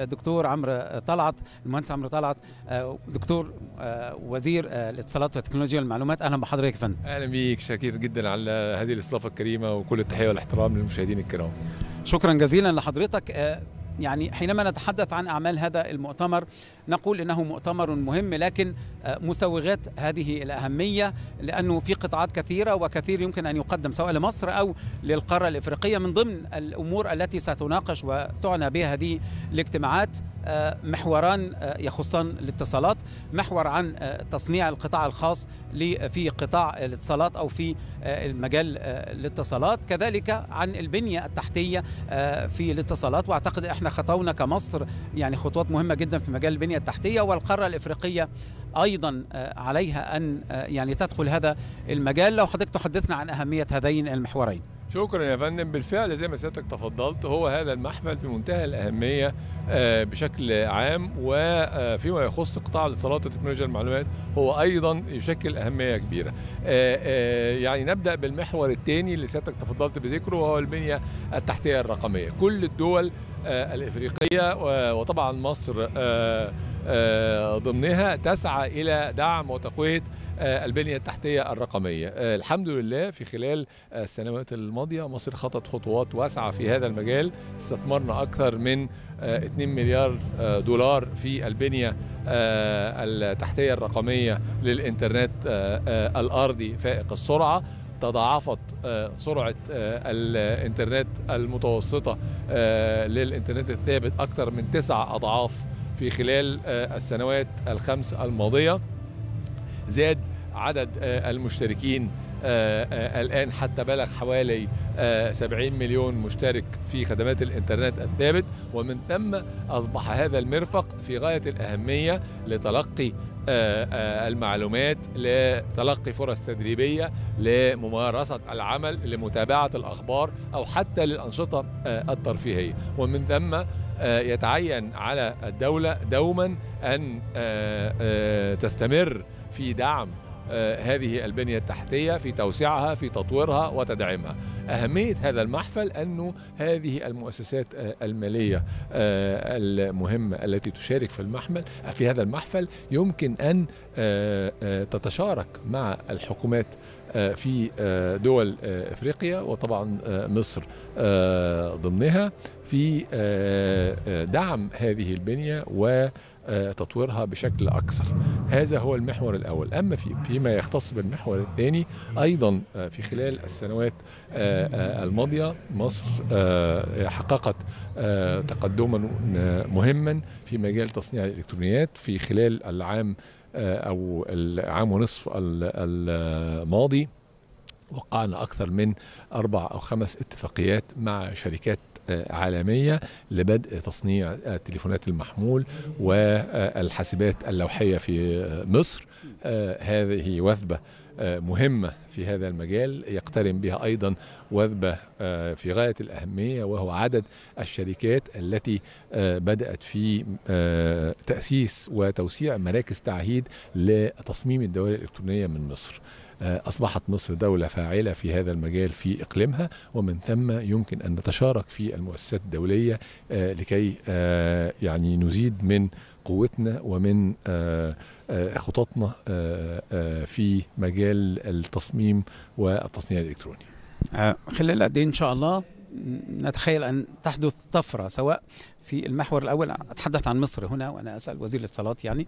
دكتور عمرو طلعت المهندس عمرو طلعت آه، دكتور آه، وزير آه، الاتصالات والتكنولوجيا والمعلومات اهلا بحضرتك يا فندم اهلا بيك شاكر جدا على هذه الاستضافه الكريمه وكل التحيه والاحترام للمشاهدين الكرام شكرا جزيلا لحضرتك يعني حينما نتحدث عن أعمال هذا المؤتمر نقول إنه مؤتمر مهم لكن آه، مسوغات هذه الأهمية لأنه في قطاعات كثيرة وكثير يمكن أن يقدم سواء لمصر أو للقارة الإفريقية من ضمن الأمور التي ستناقش وتعنى بها هذه الاجتماعات آه، محوران آه، يخصان الاتصالات محور عن تصنيع القطاع الخاص في قطاع الاتصالات أو في مجال الاتصالات كذلك عن البنية التحتية في الاتصالات واعتقد احنا خطونا كمصر يعني خطوات مهمة جدا في مجال البنية التحتية والقارة الإفريقية أيضا آه، عليها أن آه، يعني تدخل هذا المجال لو حضرتك تحدثنا عن أهمية هذين المحورين شكرا يا فندم بالفعل زي ما سيادتك تفضلت هو هذا المحفل في منتهى الأهمية آه، بشكل عام وفيما يخص قطاع الاتصالات وتكنولوجيا المعلومات هو أيضا يشكل أهمية كبيرة يعني نبدأ بالمحور الثاني اللي سيادتك تفضلت بذكره وهو البنية التحتية الرقمية كل الدول آه، الإفريقية وطبعا مصر آه، آه، ضمنها تسعى إلى دعم وتقوية البنية التحتية الرقمية الحمد لله في خلال السنوات الماضية مصر خطت خطوات واسعة في هذا المجال استثمرنا أكثر من 2 مليار دولار في البنية التحتية الرقمية للإنترنت الأرضي فائق السرعة تضاعفت آه، سرعة آه، الإنترنت المتوسطة آه، للإنترنت الثابت أكثر من تسع أضعاف في خلال السنوات الخمس الماضية زاد عدد المشتركين آه، آه، الآن حتى بلغ حوالي 70 آه، مليون مشترك في خدمات الإنترنت الثابت ومن ثم أصبح هذا المرفق في غاية الأهمية لتلقي المعلومات لتلقي فرص تدريبية لممارسة العمل لمتابعة الأخبار أو حتى للأنشطة الترفيهية ومن ثم يتعين على الدولة دوما أن تستمر في دعم آه، هذه البنية التحتية في توسعها في تطويرها وتدعيمها أهمية هذا المحفل أنه هذه المؤسسات آه، المالية آه، المهمة التي تشارك في المحمل في هذا المحفل يمكن أن تتشارك مع الحكومات في دول افريقيا وطبعا مصر ضمنها في آه، آه، دعم هذه البنية وتطويرها بشكل أكثر هذا هو المحور الأول أما في فيما يختص بالمحور الثاني أيضا آه، في خلال السنوات الماضية مصر حققت تقدما مهما في مجال تصنيع الإلكترونيات في خلال العام أو العام ونصف الماضي وقعنا أكثر من أربع أو خمس اتفاقيات مع شركات عالمية لبدء تصنيع التليفونات المحمول والحاسبات اللوحية في مصر آه، هذه وثبة مهمة في هذا المجال يقترن بها أيضا وذبة آه، في غاية الأهمية وهو عدد الشركات التي آه، بدأت في آه، تأسيس وتوسيع مراكز تعهيد لتصميم الدوائر الإلكترونية من مصر أصبحت مصر دولة فاعلة في هذا المجال في إقليمها ومن ثم يمكن أن نتشارك في المؤسسات الدولية لكي يعني نزيد من قوتنا ومن آه، آه، خططنا آه، في مجال التصميم والتصنيع الالكتروني خلال قد ان شاء الله نتخيل أن تحدث طفرة سواء في المحور الأول أتحدث عن مصر هنا وأنا أسأل وزير الاتصالات يعني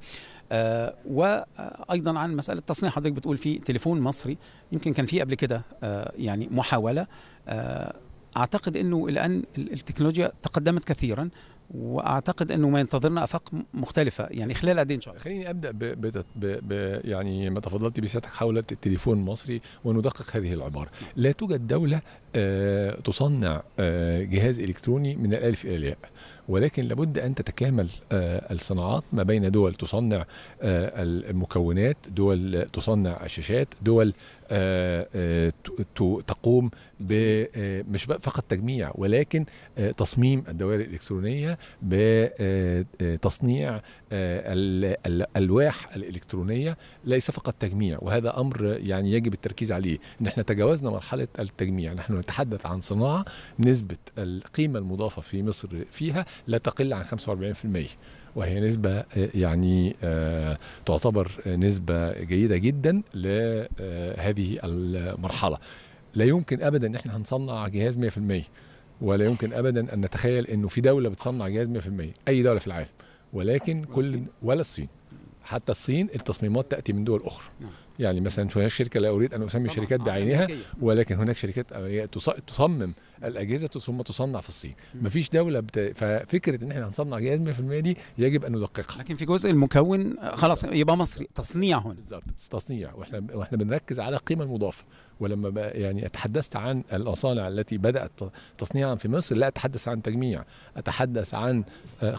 آه وأيضا عن مسألة تصنيع حضرتك بتقول في تليفون مصري يمكن كان في قبل كده آه يعني محاولة آه أعتقد أنه الآن التكنولوجيا تقدمت كثيرا واعتقد انه ما ينتظرنا افاق مختلفه يعني خلال قد إيه ان شاء الله خليني ابدا ب... ب... ب... يعني ما تفضلت بسيادتك حول التليفون المصري وندقق هذه العباره لا توجد دوله آه تصنع آه جهاز الكتروني من الالف الى الياء ولكن لابد أن تتكامل آه، الصناعات ما بين دول تصنع آه، المكونات دول تصنع الشاشات دول آه، تقوم مش فقط تجميع ولكن تصميم الدوائر الإلكترونية بتصنيع الألواح الإلكترونية ليس فقط تجميع وهذا أمر يعني يجب التركيز عليه إن احنا تجاوزنا مرحلة التجميع نحن نتحدث عن صناعة نسبة القيمة المضافة في مصر فيها لا تقل عن 45% وهي نسبة يعني آه، تعتبر نسبة جيدة جدا لهذه المرحلة لا يمكن ابدا ان احنا هنصنع جهاز 100% ولا يمكن ابدا ان نتخيل انه في دوله بتصنع جهاز 100% اي دوله في العالم ولكن كل ولا الصين حتى الصين التصميمات تاتي من دول اخرى نعم. يعني مثلا هناك شركه لا اريد ان اسمي شركات آه، بعينها ولكن هناك شركات آه، تصمم الاجهزه ثم تصنع في الصين مفيش دوله بت... ففكره ان احنا هنصنع جهاز 100% دي يجب ان ندققها لكن في جزء المكون آه، خلاص يبقى مصري تصنيع هنا بالظبط تصنيع واحنا واحنا بنركز على القيمه المضافه ولما يعني اتحدثت عن المصانع التي بدات تصنيعا في مصر لا اتحدث عن تجميع اتحدث عن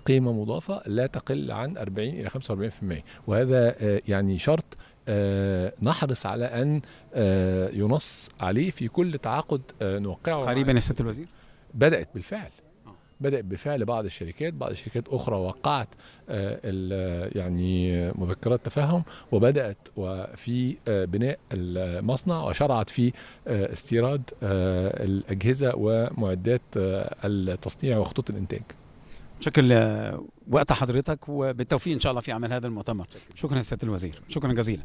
قيمه مضافه لا تقل عن 40 الى 45% وهذا يعني شرط آه، نحرص على ان آه، ينص عليه في كل تعاقد آه، نوقعه قريبا يا سياده الوزير بدات بالفعل بدأت بفعل بعض الشركات بعض الشركات أخرى وقعت يعني مذكرات تفاهم وبدأت وفي بناء المصنع وشرعت في استيراد الأجهزة ومعدات التصنيع وخطوط الإنتاج شكرا وقت حضرتك وبالتوفيق ان شاء الله في عمل هذا المؤتمر شكرا سياده الوزير شكرا جزيلا